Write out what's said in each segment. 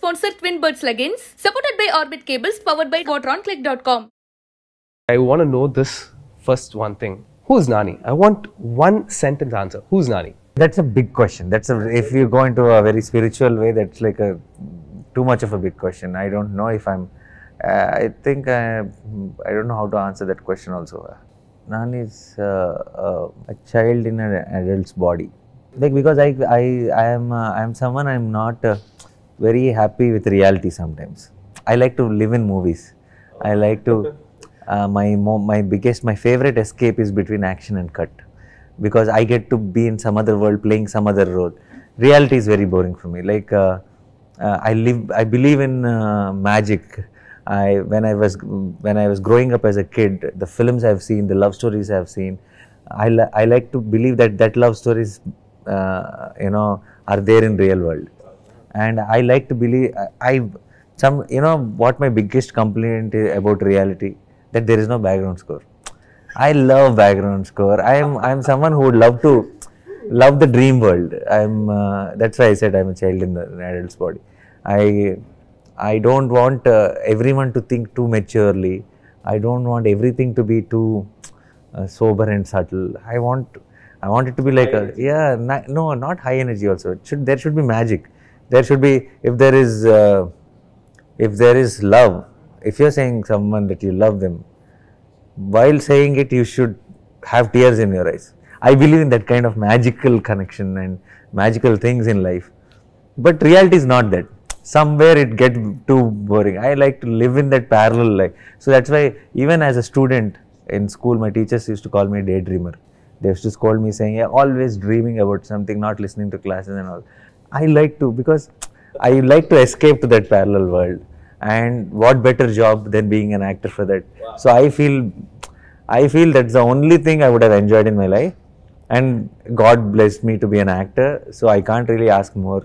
sponsor Birds Leggings, supported by Orbit Cables, powered by WaterOnClick.com. I want to know this first one thing. Who's Nani? I want one sentence answer. Who's Nani? That's a big question. That's a, if you go into a very spiritual way, that's like a too much of a big question. I don't know if I'm. Uh, I think I, uh, I don't know how to answer that question also. Nani is uh, uh, a child in an adult's body. Like because I I I am uh, I am someone I'm not uh, very happy with reality sometimes. I like to live in movies. I like to. Uh, my my biggest, my favorite escape is between action and cut, because I get to be in some other world playing some other role. Reality is very boring for me. Like uh, uh, I live, I believe in uh, magic. I when I was when I was growing up as a kid, the films I've seen, the love stories I've seen, I li I like to believe that that love stories, uh, you know, are there in real world and I like to believe I some you know what my biggest complaint is about reality that there is no background score. I love background score. I am I am someone who would love to love the dream world. I'm uh, that's why I said I'm a child in the in adult's body. I I don't want uh, everyone to think too maturely. I don't want everything to be too uh, sober and subtle. I want I want it to be like high a energy. yeah no not high energy also. Should, there should be magic there should be if there is uh, if there is love if you are saying someone that you love them while saying it you should have tears in your eyes i believe in that kind of magical connection and magical things in life but reality is not that somewhere it get too boring i like to live in that parallel life so that's why even as a student in school my teachers used to call me daydreamer they used to scold me saying yeah always dreaming about something not listening to classes and all I like to because I like to escape to that parallel world. And what better job than being an actor for that? Wow. So I feel, I feel that's the only thing I would have enjoyed in my life. And God blessed me to be an actor, so I can't really ask more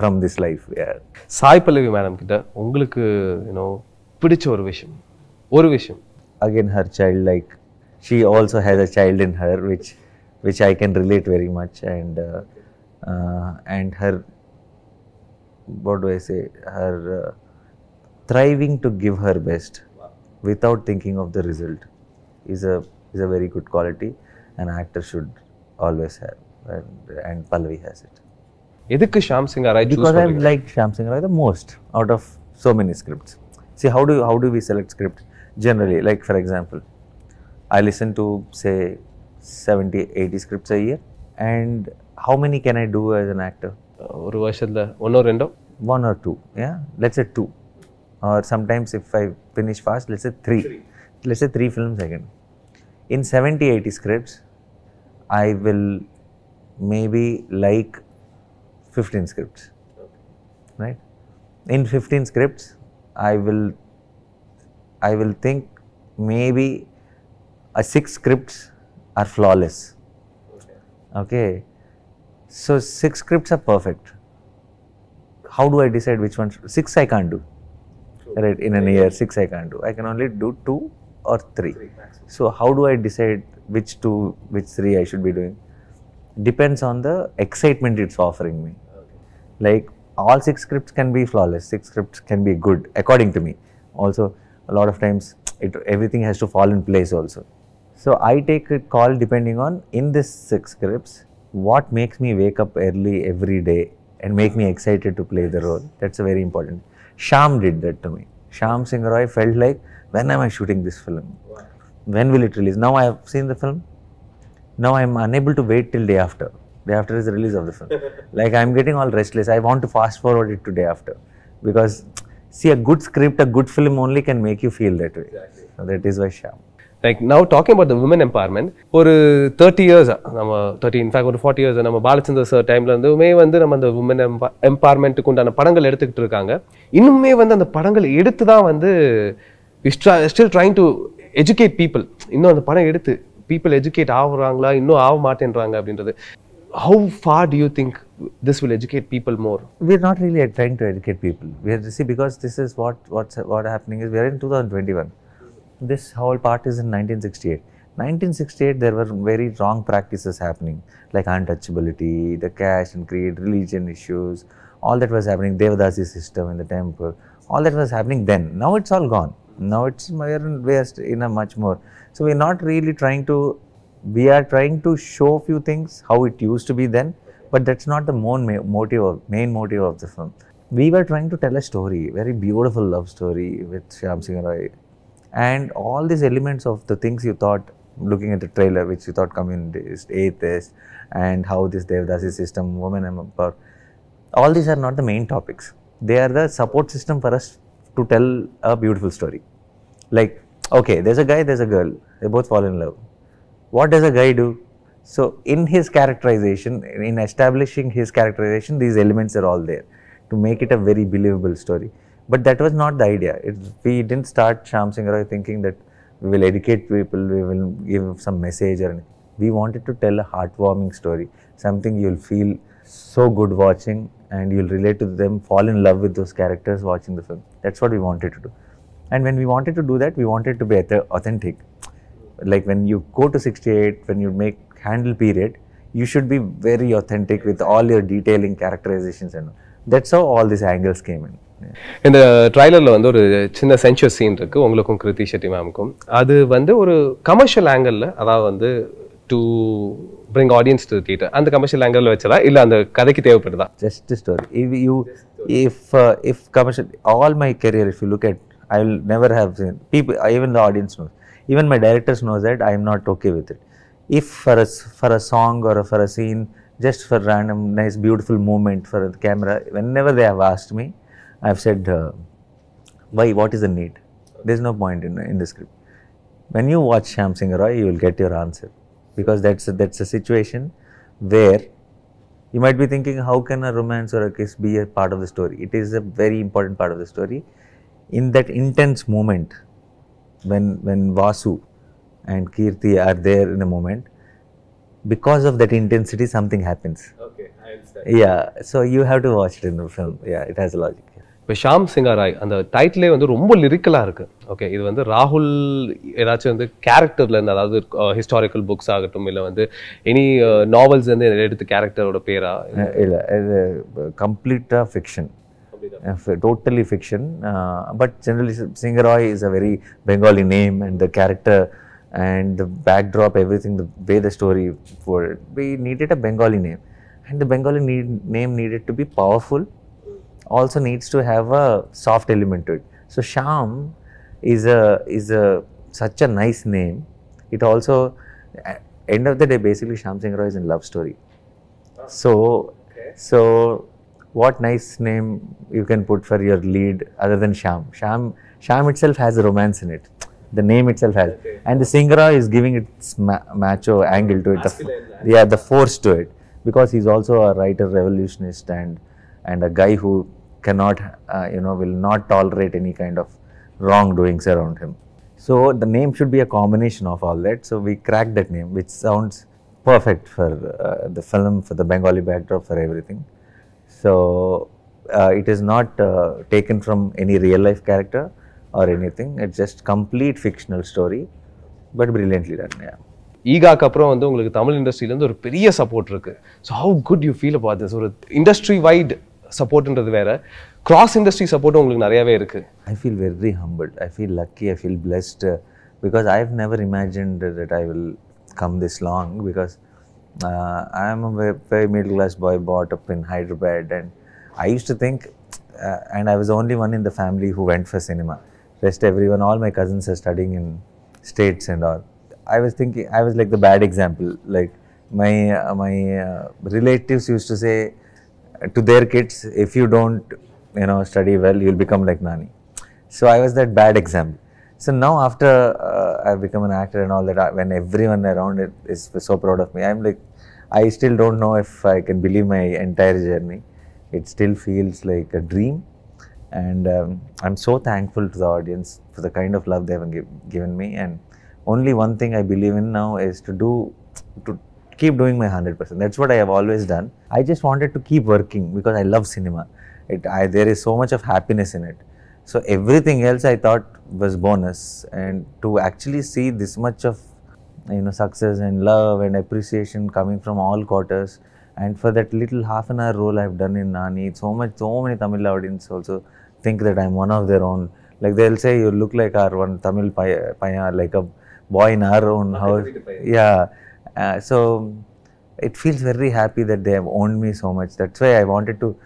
from this life. Sai Pallavi madam Madam, kita, you know பிடிச்ச ஒரு விஷயம் ஒரு விஷயம் again her child like she also has a child in her which which I can relate very much and uh, and her what do I say her uh, thriving to give her best without thinking of the result is a is a very good quality an actor should always have and, and has it. Shyam Singh because I like Shyam Singh the most out of so many scripts. See how do how do we select script generally like for example I listen to say 70 80 scripts a year and how many can I do as an actor? One or two. One or two. Yeah. Let's say two. Or sometimes if I finish fast, let's say 3 three. Let's say three films again. In 70, 80 scripts, I will maybe like 15 scripts. Right? In 15 scripts, I will I will think maybe a six scripts are flawless. okay? So, 6 scripts are perfect. How do I decide which one? 6 I can't do. Right, in an year, 6 I can't do. I can only do 2 or 3. So, how do I decide which 2, which 3 I should be doing? Depends on the excitement it's offering me. Like, all 6 scripts can be flawless, 6 scripts can be good, according to me. Also, a lot of times, it, everything has to fall in place also. So, I take a call depending on in this 6 scripts, what makes me wake up early every day and make me excited to play the role. That's a very important. Sham did that to me. Sham Singh Roy felt like, when am I shooting this film? When will it release? Now I have seen the film. Now I am unable to wait till day after. Day after is the release of the film. like I am getting all restless. I want to fast forward it to day after because see a good script, a good film only can make you feel that way. Exactly. So that is why Sham. Like now talking about the woman empowerment ஒரு thirty இயர்ஸாக நம்ம thirty in fact ஒரு forty years நம்ம Balachander sir இருந்துமே வந்து நம்ம அந்த woman எம்பா எம்பவர்மெண்ட்டுக்கு உண்டான படங்கள் எடுத்துக்கிட்டு இருக்காங்க இன்னுமே வந்து அந்த படங்கள் எடுத்து தான் வந்து still trying to educate people இன்னும் அந்த படம் எடுத்து பீப்புள் எஜுகேட் ஆகுறாங்களா இன்னும் ஆக மாட்டேன்றாங்க அப்படின்றது how far do you think this will educate people more we're not really trying to educate people we're see because this is what what's what what's is where in two thousand twenty one this whole part is in 1968. 1968 there were very wrong practices happening like untouchability, the cash and creed, religion issues, all that was happening, Devadasi system in the temple, all that was happening then. Now it's all gone. Now it's we are, we are in a much more. So we are not really trying to, we are trying to show few things how it used to be then, but that's not the main motive of, main motive of the film. We were trying to tell a story, very beautiful love story with Shyam Singh Rai and all these elements of the things you thought looking at the trailer which you thought is atheist and how this devdasi system woman, empower all these are not the main topics they are the support system for us to tell a beautiful story like okay there's a guy there's a girl they both fall in love what does a guy do so in his characterization in establishing his characterization these elements are all there to make it a very believable story but that was not the idea. It, we didn't start Sham Singh Roy thinking that we will educate people, we will give some message or anything. We wanted to tell a heartwarming story, something you'll feel so good watching and you'll relate to them, fall in love with those characters watching the film. That's what we wanted to do. And when we wanted to do that, we wanted to be authentic. Like when you go to 68, when you make handle period, you should be very authentic with all your detailing, characterizations and That's how all these angles came in. இந்த ட்ரைலரில் வந்து ஒரு சின்ன சென்சுவர் scene இருக்குது உங்களுக்கும் கிருத்தி ஷெட்டி மேமுக்கும் அது வந்து ஒரு commercial ஆங்கிளில் அதாவது வந்து to bring audience to theatre அந்த கமர்ஷியல் ஆங்கிளில் வச்சதா இல்லை அந்த கதைக்கு தேவைப்படுதா just story if you if if commercial all my career if you look at I will never have seen people even the audience knows even my directors knows that I am not okay with it if for a for a song or for a scene just for random nice beautiful moment for camera when whenever they have asked me I've said, uh, why, what is the need? There's no point in, in the script. When you watch Sham Singh Roy, you will get your answer because that's a, that's a situation where you might be thinking, how can a romance or a kiss be a part of the story? It is a very important part of the story. In that intense moment, when, when Vasu and Kirti are there in a the moment, because of that intensity, something happens. Okay, I understand. Yeah, so you have to watch it in the film. Yeah, it has a logic. இப்போ ஷாம் சிங்காராய் அந்த டைட்டிலே வந்து ரொம்ப லிரிக்கலாக இருக்குது okay இது வந்து ராகுல் ஏதாச்சும் வந்து கேரக்டர்லேருந்து அதாவது ஹிஸ்டாரிக்கல் uh, புக்ஸ் ஆகட்டும் இல்லை வந்து எனி நாவல்ஸ் வந்து எடுத்து கேரக்டரோட பேரா இல்லை இது கம்ப்ளீட்டாக fiction totally fiction but generally Singharoy is a very Bengali name and the character and the everything the way the story for we We needed a Bengali name and the Bengali need name needed to be also needs to have a soft element to it. So Sham is a is a such a nice name. It also end of the day basically Sham Singh Rao is in love story. Ah, so okay. so what nice name you can put for your lead other than Sham? Sham Sham itself has a romance in it. The name itself has, okay. and the Singra is giving its ma macho angle to it. The, yeah, the force to it, because he's also a writer, revolutionist, and and a guy who cannot, uh, you know, will not tolerate any kind of wrongdoings around him. So the name should be a combination of all that. So we cracked that name, which sounds perfect for uh, the film, for the Bengali backdrop, for everything. So uh, it is not uh, taken from any real life character or anything. It's just complete fictional story, but brilliantly done. Yeah. ஈகாக்கு அப்புறம் வந்து உங்களுக்கு தமிழ் இண்டஸ்ட்ரியிலேருந்து ஒரு பெரிய support இருக்குது so how good you feel about this ஒரு industry wide சப்போர்ட்டுன்றது வேறு கிராஸ் இண்டஸ்ட்ரி சப்போர்ட்டும் உங்களுக்கு நிறையாவே இருக்குது I feel very humble I feel lucky I feel blessed because I have never imagined that I will come this long because I am very middle class boy brought up in Hyderabad and I used to think and I was only one in the family who went for cinema rest everyone all my cousins are studying in States and all I was thinking I was like the bad example. Like my uh, my uh, relatives used to say, to their kids, if you don't, you know, study well, you'll become like Nani. So I was that bad example. So now after uh, I've become an actor and all that, I, when everyone around it is so proud of me, I'm like, I still don't know if I can believe my entire journey. It still feels like a dream. And um, I'm so thankful to the audience for the kind of love they have given me. And only one thing I believe in now is to do, to, keep doing my 100%. That's what I have always done. I just wanted to keep working because I love cinema. It, I, there is so much of happiness in it. So everything else I thought was bonus. And to actually see this much of you know success and love and appreciation coming from all quarters, and for that little half an hour role I've done in Nani, so much, so many Tamil audience also think that I'm one of their own. Like they'll say, you look like our one Tamil paya, paya like a boy in our own house. Yeah. Uh, so it feels very happy that they have owned me so much. That's why I wanted to,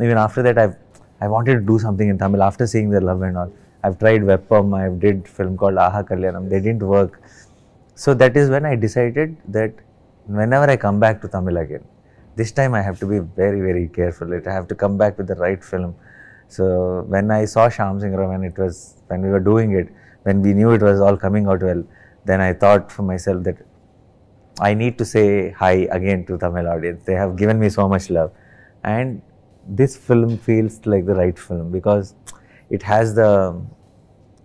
even after that, I've I wanted to do something in Tamil after seeing their love and all. I've tried Vepam. I have did film called Aha Kalyanam, they didn't work. So that is when I decided that whenever I come back to Tamil again, this time I have to be very, very careful. It, I have to come back with the right film. So when I saw Sham Singhra, it was, when we were doing it, when we knew it was all coming out well, then I thought for myself that I need to say hi again to Tamil audience. They have given me so much love. And this film feels like the right film because it has the,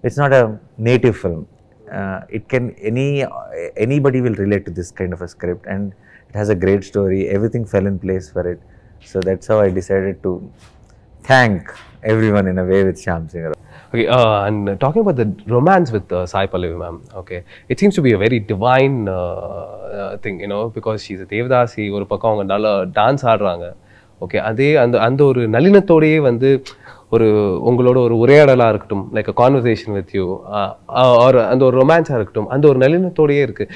it's not a native film. Uh, it can, any, anybody will relate to this kind of a script and it has a great story. Everything fell in place for it. So that's how I decided to thank everyone in a way with Shyam Singh. Okay, uh, and talking about the romance with uh, Sai Pallavi, ma'am. Okay, it seems to be a very divine uh, uh thing, you know, devadasi ஒரு பக்கம் அவங்க நல்லா dance ஆடுறாங்க okay அதே அந்த அந்த ஒரு நளினத்தோடையே வந்து ஒரு உங்களோட ஒரு உரையாடலாக இருக்கட்டும் like a conversation with you or அந்த ஒரு ரொமான்ஸாக இருக்கட்டும் அந்த ஒரு நளினத்தோடையே இருக்குது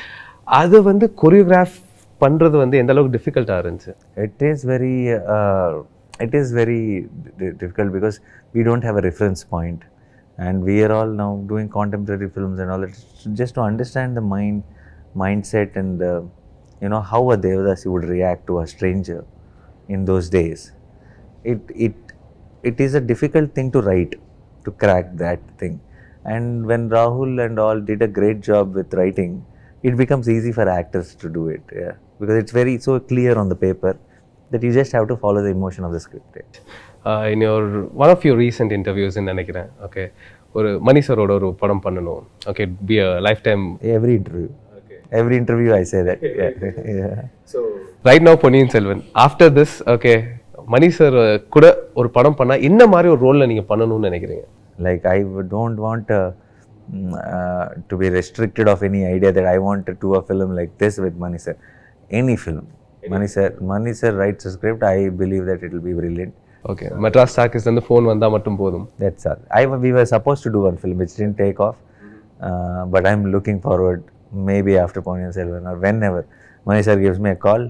அது வந்து கொரியோகிராஃப் பண்ணுறது வந்து எந்த அளவுக்கு டிஃபிகல்ட்டாக இருந்துச்சு it is very it is very difficult because we don't have a reference point and we are all now doing contemporary films and all that just to understand the mind mindset and you know how a devadasi would react to a stranger in those days it it it is a difficult thing to write to crack that thing and when rahul and all did a great job with writing it becomes easy for actors to do it yeah because it's very so clear on the paper that you just have to follow the emotion of the script. In your one of your recent இன்டர்வியூஸ்ன்னு நினைக்கிறேன் okay ஒரு மணி சரோட ஒரு படம் பண்ணணும் okay be a lifetime every interview every interview I say that so right now Ponniyin Selvan after this okay Mani sir கூட ஒரு படம் பண்ணால் என்ன மாதிரி ஒரு ரோலில் நீங்கள் பண்ணணும்னு நினைக்கிறீங்க like I don't want to be restricted of any idea that I want to a film like this with Mani sir any film Mani sir Mani sir right script I believe that it will be brilliant okay Madras வந்து phone வந்தால் மட்டும் போதும் that's all I we were supposed to do one film it's tin take off but I am looking forward maybe after Ponniyin Selvan R whenever Mani sir gives me call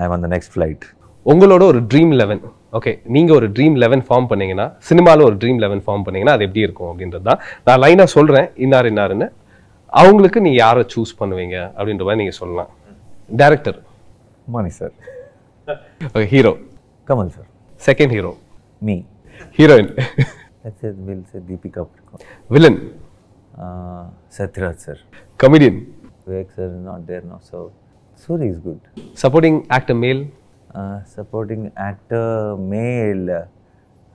I am on the next flight உங்களோட ஒரு dream eleven okay நீங்கள் ஒரு dream eleven form பண்ணீங்கன்னா சினிமாவில் ஒரு dream eleven form பண்ணீங்கன்னா அது எப்படி இருக்கும் அப்படின்றது தான் நான் லைனாக சொல்கிறேன் இன்னார் இன்னாருன்னு அவங்களுக்கு நீங்கள் யாரை சூஸ் பண்ணுவீங்க அப்படின்ற மாதிரி நீங்கள் சொல்லலாம் director Mani sir. okay, hero. Kamal sir. Second hero. Me. Heroine. Let's say we'll say Deepika Padukone. Villain. Uh, Satraj sir. Comedian. Vivek sir is not there now, so Suri is good. Supporting actor male. Uh, supporting actor male.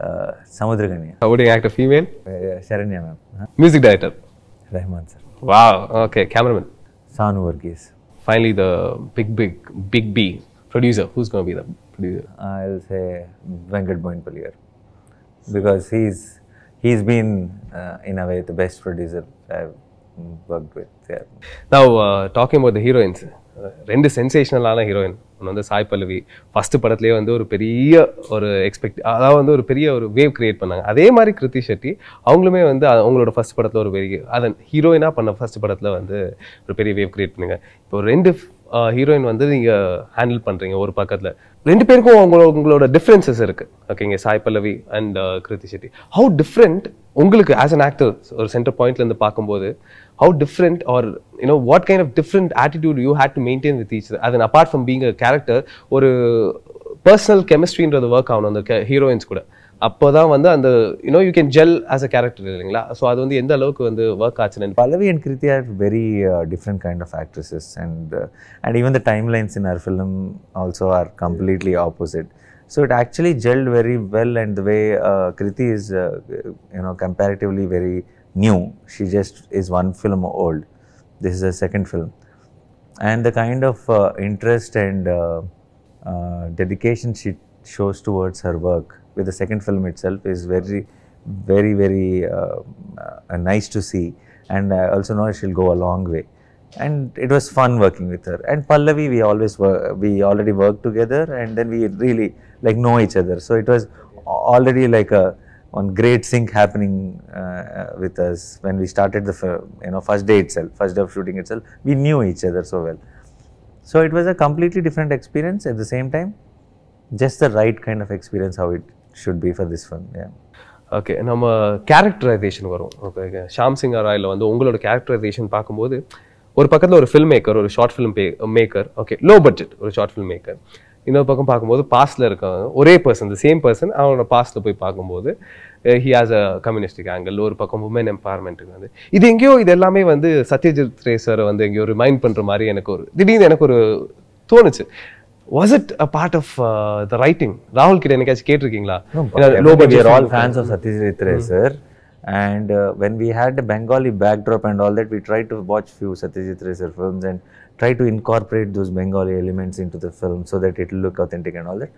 Samudragania. Supporting actor female. Uh, Sharanya ma'am. Huh? Music director. Rahman sir. Wow. Okay. Cameraman. Sanu Varghese. finally the big, big, big B producer. Who's going to be the producer? I'll say Venkat Boinpallier because he's he's been uh, in a way the best producer I've worked with. Yeah. Now uh, talking about the heroines, ரெண்டு சென்சேஷனலான heroine ஒன்று வந்து சாய் பல்லவி first படத்துலேயே வந்து ஒரு பெரிய ஒரு expect அதாவது வந்து ஒரு பெரிய ஒரு வேவ் கிரியேட் பண்ணாங்க அதே மாதிரி கிருத்தி ஷெட்டி அவங்களுமே வந்து அவங்களோட ஃபஸ்ட் படத்தில் ஒரு பெரிய அதன் ஹீரோயினாக பண்ண ஃபஸ்ட் படத்தில் வந்து ஒரு பெரிய வேவ் கிரியேட் பண்ணுங்க இப்போ ரெண்டு ஹீரோயின் வந்து நீங்கள் ஹேண்டில் பண்ணுறீங்க ஒரு பக்கத்தில் ரெண்டு பேருக்கும் அவங்களோட உங்களோட டிஃப்ரென்சஸ் இருக்குது ஓகேங்க Sai Pallavi and Krithi Shetty how different உங்களுக்கு ஆஸ் அன் ஆக்டர் ஒரு சென்டர் பாயிண்ட்லேருந்து பார்க்கும்போது how different or you know what kind of different attitude you had to maintain with each other அதன் apart from being a character ஒரு பர்சனல் கெமிஸ்ட்ரின்றது work ஆகணும் அந்த heroines கூட அப்போ தான் வந்து அந்த you know you can gel as a character இல்லைங்களா ஸோ அது வந்து எந்த அளவுக்கு வந்து ஒர்க் ஆச்சுன்னு Pallavi and Krithi are very different kind of actresses and and even the timelines in our film also are completely opposite so it actually gel very well and way Krithi is you know is, very uh, new, she just is one film old. This is her second film. And the kind of uh, interest and uh, uh, dedication she shows towards her work with the second film itself is very, very, very uh, uh, nice to see. And I also know she'll go a long way. And it was fun working with her. And Pallavi, we always were, we already worked together, and then we really like know each other. So it was already like a one great thing happening uh, with us when we started the you know first day itself first day of shooting itself we knew each other so well so it was a completely different experience at the same time just the right kind of experience how it should be for this one yeah okay நம்ம characterisation வரும் okay Shyam Singh ராயில் வந்து உங்களோட characterisation பார்க்கும்போது ஒரு பக்கத்தில் ஒரு film maker ஒரு short film maker okay low budget ஒரு ஷார்ட் ஃபிலிம் மேக்கர் இன்னொரு பக்கம் பார்க்கும்போது பாஸ்டில் இருக்காங்க ஒரே பர்சன் இந்த சேம் பர்சன் அவனோட பாஸ்டில் போய் பார்க்கும்போது he has a communistic angle ஒரு பக்கம் உமன் எம்பவர்மெண்ட்டுக்கு வந்து இது எங்கேயோ இது எல்லாமே வந்து சத்யஜித் ரே சாரை வந்து எங்கேயோ ரிமைண்ட் பண்ணுற மாதிரி எனக்கு ஒரு திடீர்னு எனக்கு ஒரு தோணுச்சு was it a part of the writing ராகுல் கிட்ட என்னைக்காச்சும் கேட்டிருக்கீங்களா of Satyajit Ray sir And uh, when we had the Bengali backdrop and all that, we tried to watch few Satyajit Ray films and try to incorporate those Bengali elements into the film so that it will look authentic and all that.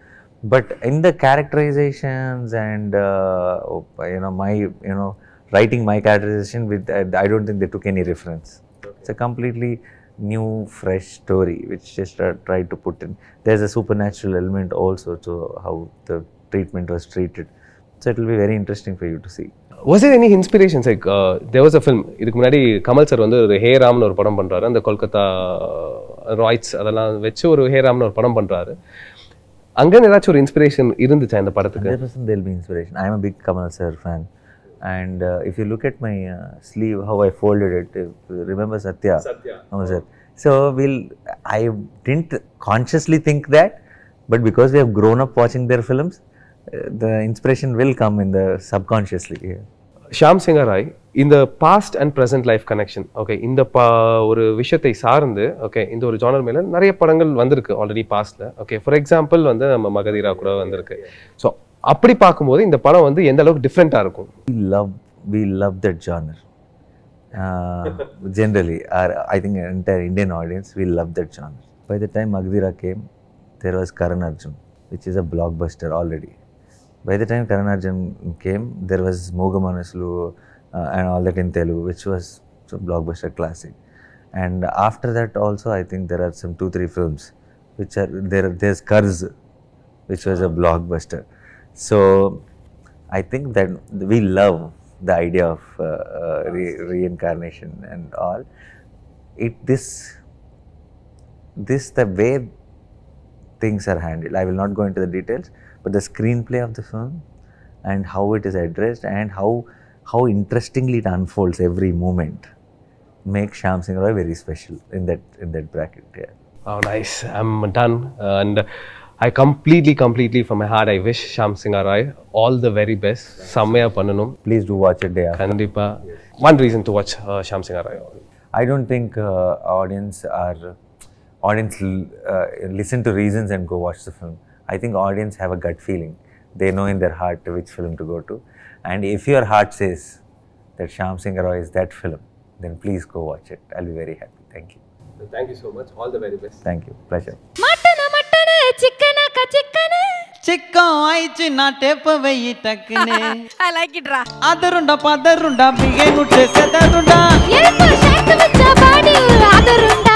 But in the characterizations and uh, you know my you know writing my characterization with uh, I don't think they took any reference. It's a completely new fresh story which just uh, tried to put in. There's a supernatural element also to how the treatment was treated. So it will be very interesting for you to see. Was it any inspirations like there was a film இதுக்கு முன்னாடி Kamal sir வந்து ஒரு ஹே ராம்னு ஒரு படம் பண்ணுறாரு அந்த Kolkata riots uh, அதெல்லாம் வச்சு ஒரு ஹே ராம்னு ஒரு படம் பண்ணுறாரு அங்கே ஏதாச்சும் ஒரு இன்ஸ்பிரேஷன் இருந்துச்சா இந்த படத்துக்கு the inspiration I am big Kamal sir fan and if you look at my sleeve how I folded it remember Sathya ஆமாம் sir so will I tend consciously think that but because we have grown up வாட்சிங் their films the inspiration will come in the subconsciously Shyam Singha Roy in the past and present life connection okay இந்த பா ஒரு விஷயத்தை சார்ந்து okay இந்த ஒரு genre மேலே நிறைய படங்கள் வந்திருக்கு ஆல்ரெடி பாஸ்டில் ஓகே ஃபார் எக்ஸாம்பிள் வந்து நம்ம மகதீரா கூட வந்திருக்கு ஸோ அப்படி பார்க்கும்போது இந்த படம் வந்து எந்த அளவுக்கு டிஃப்ரெண்ட்டாக இருக்கும் love we love that genre generally or I think entire Indian audience we love that genre by the time Magadheera came there was Karan Arjun which is a blockbuster already By the time Karan Arjun came, there was Moga Manaslu uh, and all that in Telugu, which was a blockbuster classic. And after that also, I think there are some two, three films, which are, there. there's Karz, which was a blockbuster. So, I think that we love the idea of uh, uh, re reincarnation and all. It, this, this, the way things are handled. I will not go into the details, but the screenplay of the film and how it is addressed and how how interestingly it unfolds every moment make Sham Singh Roy very special in that in that bracket. Yeah. Oh, nice. I'm done uh, and. I completely completely from my heart. I wish Shyam Singh Roy all the very best செம்மையாக பண்ணணும் please do watch One reason to watch reason to watch Shyam Singh Roy I don't think audience are audience uh, listen to reasons and go watch the film. I think audience have a gut feeling. They know in their heart which film to go to. And if your heart says that Sham Singh is that film, then please go watch it. I'll be very happy. Thank you. thank you so much. All the very best. Thank you. Pleasure. ಚಿಕ್ಕಂ ಆಯ್ಚು ನಾಟೆಪವೈ ತಕ್ಕನೆ I like it ರಾ ಅದರುಂಡ ಪದರುಂಡ ಬಿಗೆ ಮುಟ್ಟೆ ಸೆದರುಂಡ ಎಲ್ಪ ಶಕ್ತ ವಚ್ಚ body ಅದರುಂಡ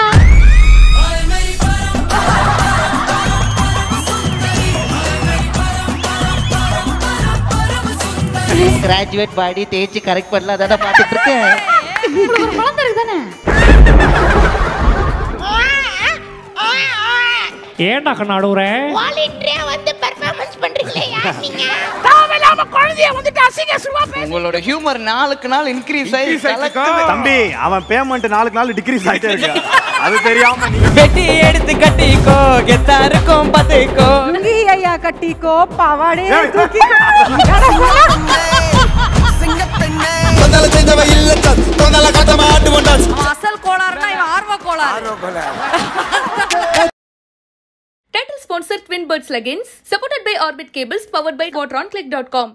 graduate பாடி தேய்ச்சி கரெக்ட் பண்ணலாம் அதான் பார்த்துட்டு இருக்கேன் ஏன்டா கண்ணாடுற வாலிட்டரே வந்து பெர்ஃபார்மன்ஸ் பண்றீங்களே குழந்தைய அசிங்க பேசு உங்களோட ஹியூமர் நாளுக்கு நாள் இன்கிரீஸ் ஆயி தம்பி அவன் பேமெண்ட் நாளுக்கு நாள் டிக்ரீஸ் ஆயிட்டே இருக்கு அது தெரியாம நீ எடுத்து கட்டிக்கோ கெத்தா இருக்கும் ஐயா கட்டிக்கோ பாவாடி தூக்கி வந்தாலும் Title sponsor Twin Birds Leggings, supported by Orbit Cables, powered by WatronClick.com.